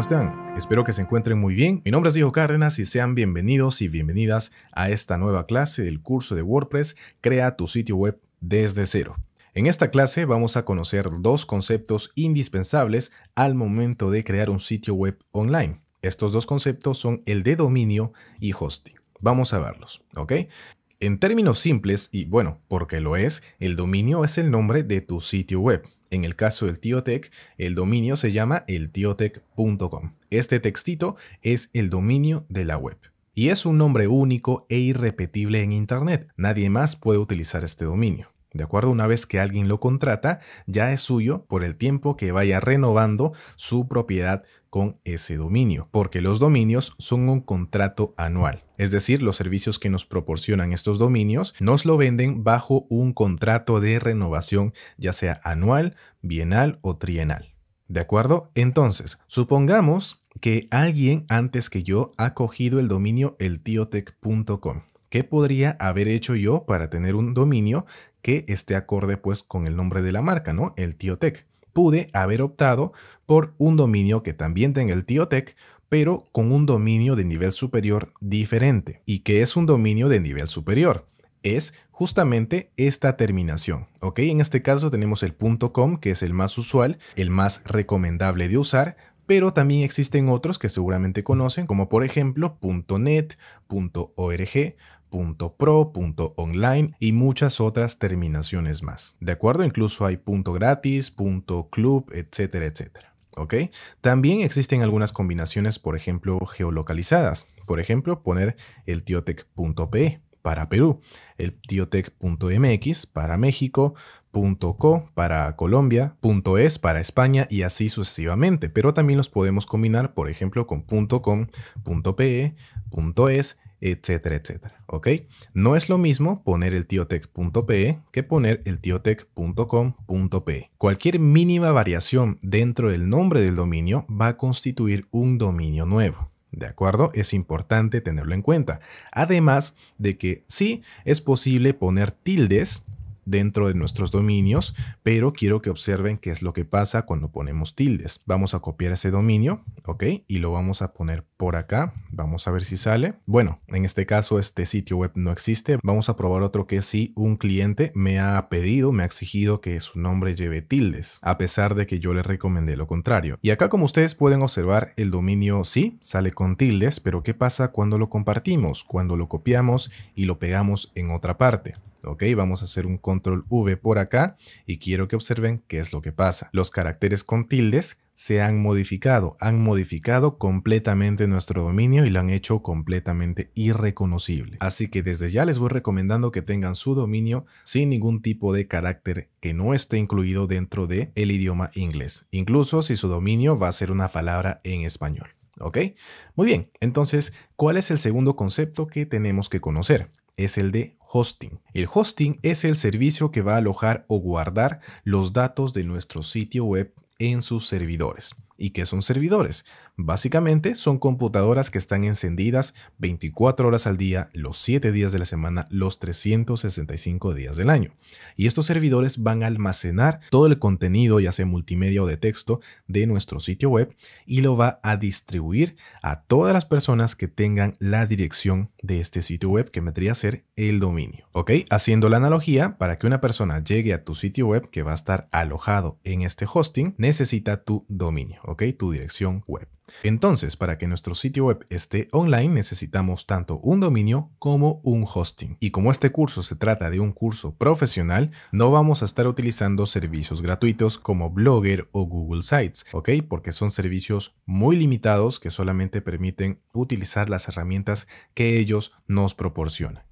están? Espero que se encuentren muy bien. Mi nombre es Diego Cárdenas y sean bienvenidos y bienvenidas a esta nueva clase del curso de WordPress Crea tu sitio web desde cero. En esta clase vamos a conocer dos conceptos indispensables al momento de crear un sitio web online. Estos dos conceptos son el de dominio y hosting. Vamos a verlos, ¿ok? En términos simples, y bueno, porque lo es, el dominio es el nombre de tu sitio web. En el caso del Tiotec, el dominio se llama eltiotec.com. Este textito es el dominio de la web. Y es un nombre único e irrepetible en Internet. Nadie más puede utilizar este dominio. ¿De acuerdo? Una vez que alguien lo contrata, ya es suyo por el tiempo que vaya renovando su propiedad con ese dominio, porque los dominios son un contrato anual es decir, los servicios que nos proporcionan estos dominios, nos lo venden bajo un contrato de renovación, ya sea anual, bienal o trienal. ¿De acuerdo? Entonces, supongamos que alguien antes que yo ha cogido el dominio eltiotec.com. ¿Qué podría haber hecho yo para tener un dominio que esté acorde pues con el nombre de la marca, ¿no? El Pude haber optado por un dominio que también tenga el pero con un dominio de nivel superior diferente. ¿Y qué es un dominio de nivel superior? Es justamente esta terminación, ¿ok? En este caso tenemos el .com, que es el más usual, el más recomendable de usar, pero también existen otros que seguramente conocen, como por ejemplo .net, .org, .pro, .online y muchas otras terminaciones más. ¿De acuerdo? Incluso hay .gratis, .club, etcétera, etcétera. ¿ok? También existen algunas combinaciones, por ejemplo, geolocalizadas. Por ejemplo, poner el tiotec.pe para Perú, el tiotec.mx para México, .co para Colombia, .es para España y así sucesivamente, pero también los podemos combinar, por ejemplo, con .com, etcétera, etcétera. ¿Ok? No es lo mismo poner el tiotec.pe que poner el tiotec.com.pe. Cualquier mínima variación dentro del nombre del dominio va a constituir un dominio nuevo. ¿De acuerdo? Es importante tenerlo en cuenta. Además de que sí es posible poner tildes dentro de nuestros dominios, pero quiero que observen qué es lo que pasa cuando ponemos tildes. Vamos a copiar ese dominio, ¿ok? Y lo vamos a poner por acá. Vamos a ver si sale. Bueno, en este caso este sitio web no existe. Vamos a probar otro que sí un cliente me ha pedido, me ha exigido que su nombre lleve tildes, a pesar de que yo le recomendé lo contrario. Y acá como ustedes pueden observar, el dominio sí sale con tildes, pero ¿qué pasa cuando lo compartimos? Cuando lo copiamos y lo pegamos en otra parte. Ok, vamos a hacer un control V por acá y quiero que observen qué es lo que pasa. Los caracteres con tildes se han modificado, han modificado completamente nuestro dominio y lo han hecho completamente irreconocible. Así que desde ya les voy recomendando que tengan su dominio sin ningún tipo de carácter que no esté incluido dentro de el idioma inglés, incluso si su dominio va a ser una palabra en español. ¿Ok? Muy bien, entonces, ¿cuál es el segundo concepto que tenemos que conocer? es el de hosting. El hosting es el servicio que va a alojar o guardar los datos de nuestro sitio web en sus servidores. ¿Y qué son servidores? Básicamente son computadoras que están encendidas 24 horas al día, los 7 días de la semana, los 365 días del año. Y estos servidores van a almacenar todo el contenido, ya sea multimedia o de texto, de nuestro sitio web y lo va a distribuir a todas las personas que tengan la dirección de este sitio web que vendría a ser el dominio. ¿Ok? Haciendo la analogía, para que una persona llegue a tu sitio web que va a estar alojado en este hosting, necesita tu dominio. Tu dirección web. Entonces, para que nuestro sitio web esté online necesitamos tanto un dominio como un hosting. Y como este curso se trata de un curso profesional, no vamos a estar utilizando servicios gratuitos como Blogger o Google Sites, Porque son servicios muy limitados que solamente permiten utilizar las herramientas que ellos nos proporcionan.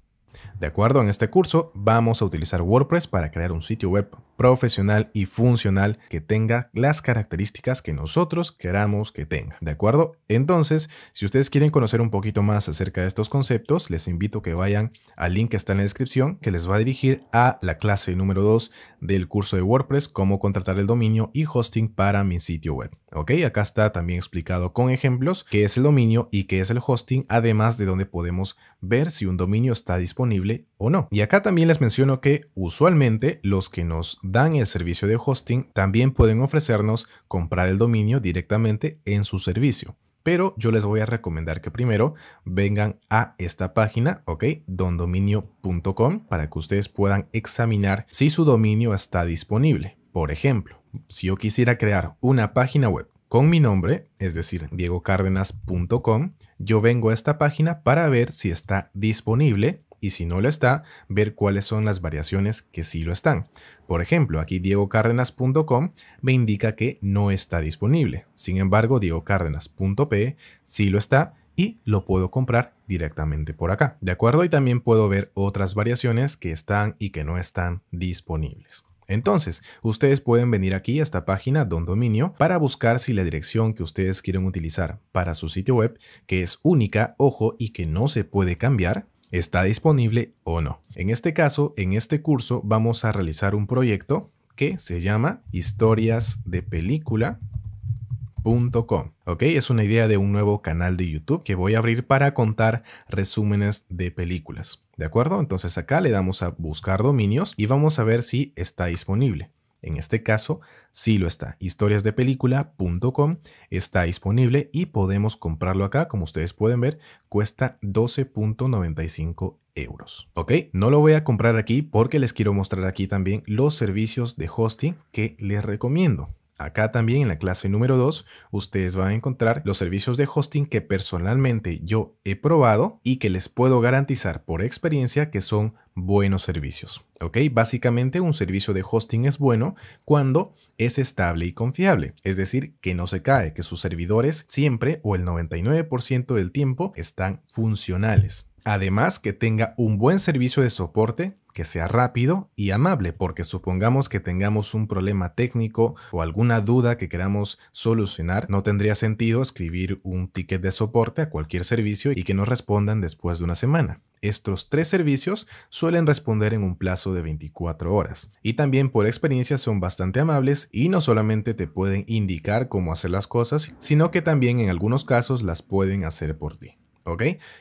De acuerdo, en este curso vamos a utilizar WordPress para crear un sitio web profesional y funcional que tenga las características que nosotros queramos que tenga. ¿De acuerdo? Entonces, si ustedes quieren conocer un poquito más acerca de estos conceptos, les invito que vayan al link que está en la descripción que les va a dirigir a la clase número 2 del curso de WordPress, cómo contratar el dominio y hosting para mi sitio web. ¿Ok? Acá está también explicado con ejemplos qué es el dominio y qué es el hosting, además de donde podemos ver si un dominio está disponible o no. Y acá también les menciono que usualmente los que nos dan el servicio de hosting también pueden ofrecernos comprar el dominio directamente en su servicio pero yo les voy a recomendar que primero vengan a esta página, ok, dondominio.com, para que ustedes puedan examinar si su dominio está disponible. Por ejemplo, si yo quisiera crear una página web con mi nombre, es decir, diegocárdenas.com, yo vengo a esta página para ver si está disponible y si no lo está, ver cuáles son las variaciones que sí lo están. Por ejemplo, aquí diegocárdenas.com me indica que no está disponible. Sin embargo, diegocárdenas.p sí lo está y lo puedo comprar directamente por acá. ¿De acuerdo? Y también puedo ver otras variaciones que están y que no están disponibles. Entonces, ustedes pueden venir aquí a esta página Don Dominio para buscar si la dirección que ustedes quieren utilizar para su sitio web, que es única, ojo, y que no se puede cambiar, está disponible o no. En este caso, en este curso vamos a realizar un proyecto que se llama Historias de Película ¿ok? Es una idea de un nuevo canal de YouTube que voy a abrir para contar resúmenes de películas, ¿de acuerdo? Entonces acá le damos a buscar dominios y vamos a ver si está disponible. En este caso, sí lo está. Historiasdepelicula.com está disponible y podemos comprarlo acá. Como ustedes pueden ver, cuesta 12.95 euros. Ok, no lo voy a comprar aquí porque les quiero mostrar aquí también los servicios de hosting que les recomiendo. Acá también en la clase número 2 ustedes van a encontrar los servicios de hosting que personalmente yo he probado y que les puedo garantizar por experiencia que son buenos servicios. Básicamente un servicio de hosting es bueno cuando es estable y confiable, es decir, que no se cae, que sus servidores siempre o el 99% del tiempo están funcionales. Además que tenga un buen servicio de soporte, que sea rápido y amable, porque supongamos que tengamos un problema técnico o alguna duda que queramos solucionar, no tendría sentido escribir un ticket de soporte a cualquier servicio y que nos respondan después de una semana. Estos tres servicios suelen responder en un plazo de 24 horas y también por experiencia son bastante amables y no solamente te pueden indicar cómo hacer las cosas, sino que también en algunos casos las pueden hacer por ti.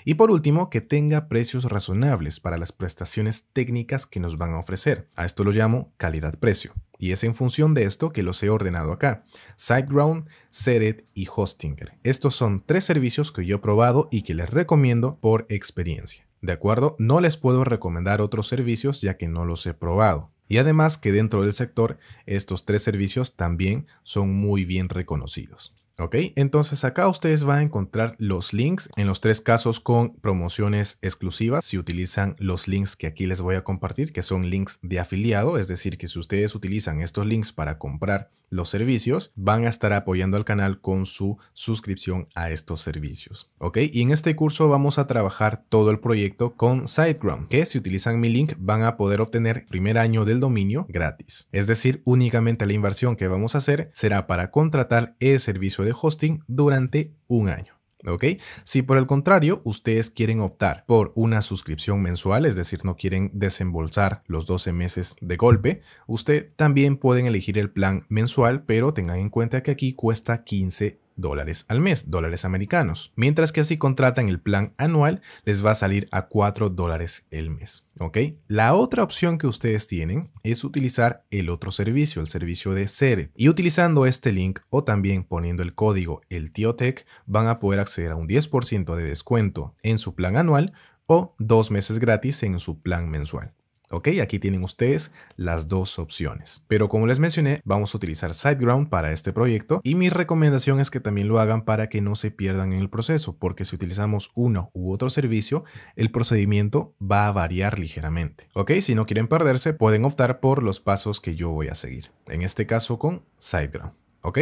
Y por último, que tenga precios razonables para las prestaciones técnicas que nos van a ofrecer. A esto lo llamo calidad-precio. Y es en función de esto que los he ordenado acá. SiteGround, Seret y Hostinger. Estos son tres servicios que yo he probado y que les recomiendo por experiencia. ¿De acuerdo? No les puedo recomendar otros servicios ya que no los he probado. Y además que dentro del sector, estos tres servicios también son muy bien reconocidos. ¿Ok? Entonces acá ustedes van a encontrar los links, en los tres casos con promociones exclusivas, si utilizan los links que aquí les voy a compartir, que son links de afiliado, es decir, que si ustedes utilizan estos links para comprar los servicios, van a estar apoyando al canal con su suscripción a estos servicios. ¿Ok? Y en este curso vamos a trabajar todo el proyecto con SiteGround, que si utilizan mi link van a poder obtener primer año del dominio gratis. Es decir, únicamente la inversión que vamos a hacer será para contratar el servicio de hosting durante un año. ¿ok? Si por el contrario ustedes quieren optar por una suscripción mensual, es decir, no quieren desembolsar los 12 meses de golpe, usted también pueden elegir el plan mensual, pero tengan en cuenta que aquí cuesta 15 dólares al mes, dólares americanos. Mientras que así contratan el plan anual, les va a salir a 4 dólares el mes. ¿ok? La otra opción que ustedes tienen es utilizar el otro servicio, el servicio de ser Y utilizando este link o también poniendo el código el Tiotec, van a poder acceder a un 10% de descuento en su plan anual o dos meses gratis en su plan mensual. Ok, aquí tienen ustedes las dos opciones. Pero como les mencioné, vamos a utilizar SiteGround para este proyecto y mi recomendación es que también lo hagan para que no se pierdan en el proceso, porque si utilizamos uno u otro servicio, el procedimiento va a variar ligeramente. Ok, si no quieren perderse, pueden optar por los pasos que yo voy a seguir. En este caso con SiteGround. Ok,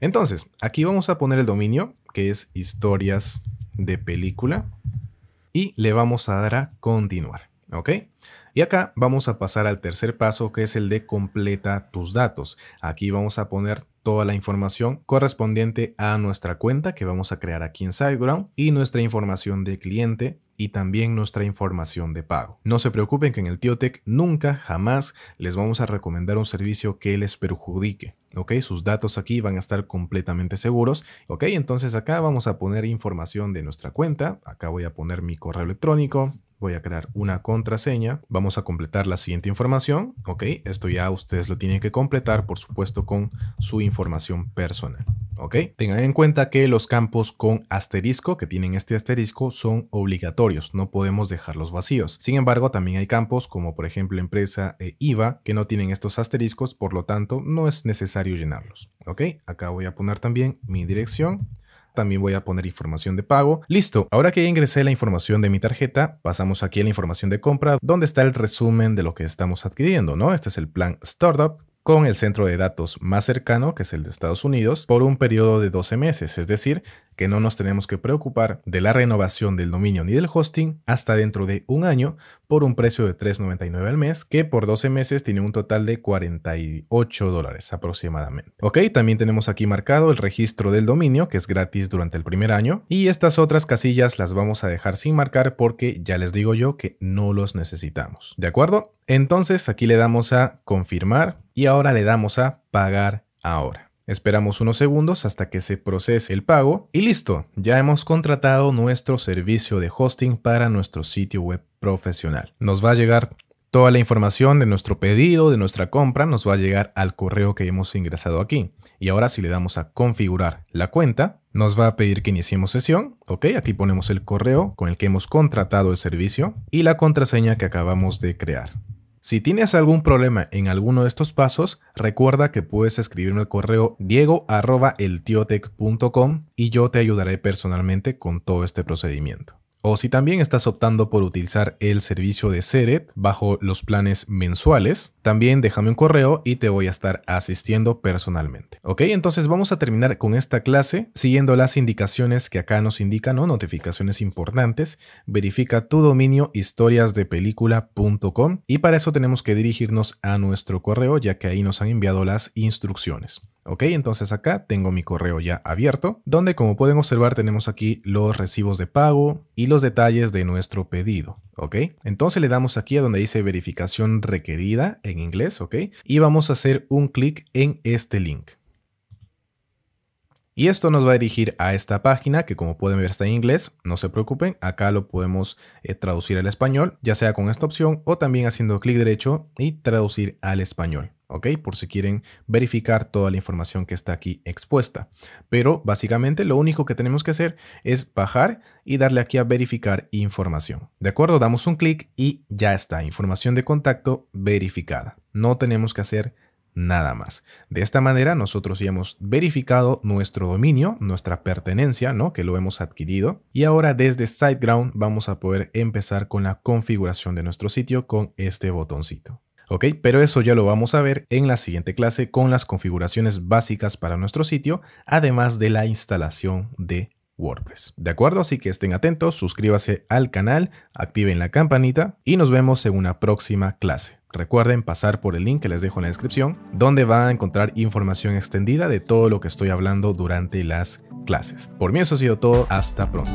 entonces aquí vamos a poner el dominio que es historias de película y le vamos a dar a continuar. ¿Ok? Y acá vamos a pasar al tercer paso que es el de completa tus datos. Aquí vamos a poner toda la información correspondiente a nuestra cuenta que vamos a crear aquí en Sideground y nuestra información de cliente y también nuestra información de pago. No se preocupen que en el Tiotech nunca, jamás les vamos a recomendar un servicio que les perjudique. ¿ok? Sus datos aquí van a estar completamente seguros, ¿ok? Entonces acá vamos a poner información de nuestra cuenta, acá voy a poner mi correo electrónico, voy a crear una contraseña, vamos a completar la siguiente información, ok, esto ya ustedes lo tienen que completar, por supuesto, con su información personal. ¿ok? Tengan en cuenta que los campos con asterisco, que tienen este asterisco, son obligatorios, no podemos dejarlos vacíos. Sin embargo, también hay campos como por ejemplo empresa e IVA que no tienen estos asteriscos, por lo tanto no es necesario llenarlos, ¿ok? Acá voy a poner también mi dirección también voy a poner información de pago. Listo, ahora que ya ingresé la información de mi tarjeta, pasamos aquí a la información de compra, donde está el resumen de lo que estamos adquiriendo, ¿no? Este es el plan Startup con el centro de datos más cercano, que es el de Estados Unidos, por un periodo de 12 meses, es decir, que no nos tenemos que preocupar de la renovación del dominio ni del hosting hasta dentro de un año por un precio de 3,99 al mes, que por 12 meses tiene un total de 48 dólares aproximadamente. Ok, también tenemos aquí marcado el registro del dominio, que es gratis durante el primer año, y estas otras casillas las vamos a dejar sin marcar porque ya les digo yo que no los necesitamos. ¿De acuerdo? Entonces aquí le damos a confirmar y ahora le damos a pagar ahora. Esperamos unos segundos hasta que se procese el pago y listo, ya hemos contratado nuestro servicio de hosting para nuestro sitio web profesional. Nos va a llegar toda la información de nuestro pedido, de nuestra compra, nos va a llegar al correo que hemos ingresado aquí. Y ahora si le damos a configurar la cuenta, nos va a pedir que iniciemos sesión. Ok, aquí ponemos el correo con el que hemos contratado el servicio y la contraseña que acabamos de crear. Si tienes algún problema en alguno de estos pasos, recuerda que puedes escribirme al correo diego@eltiotec.com y yo te ayudaré personalmente con todo este procedimiento. O si también estás optando por utilizar el servicio de Seret bajo los planes mensuales, también déjame un correo y te voy a estar asistiendo personalmente. Ok, entonces vamos a terminar con esta clase siguiendo las indicaciones que acá nos indican o notificaciones importantes. Verifica tu dominio historiasdepelícula.com. y para eso tenemos que dirigirnos a nuestro correo ya que ahí nos han enviado las instrucciones. Ok, entonces acá tengo mi correo ya abierto, donde como pueden observar tenemos aquí los recibos de pago y los detalles de nuestro pedido. Ok, entonces le damos aquí a donde dice verificación requerida en inglés, ok, y vamos a hacer un clic en este link. Y esto nos va a dirigir a esta página que como pueden ver está en inglés, no se preocupen, acá lo podemos eh, traducir al español, ya sea con esta opción o también haciendo clic derecho y traducir al español. ¿ok? Por si quieren verificar toda la información que está aquí expuesta. Pero básicamente lo único que tenemos que hacer es bajar y darle aquí a verificar información. De acuerdo, damos un clic y ya está, información de contacto verificada. No tenemos que hacer nada más. De esta manera nosotros ya hemos verificado nuestro dominio, nuestra pertenencia, ¿no? que lo hemos adquirido y ahora desde SiteGround vamos a poder empezar con la configuración de nuestro sitio con este botoncito. ¿Ok? Pero eso ya lo vamos a ver en la siguiente clase con las configuraciones básicas para nuestro sitio, además de la instalación de WordPress. ¿De acuerdo? Así que estén atentos, suscríbase al canal, activen la campanita y nos vemos en una próxima clase. Recuerden pasar por el link que les dejo en la descripción, donde van a encontrar información extendida de todo lo que estoy hablando durante las clases. Por mí eso ha sido todo, hasta pronto.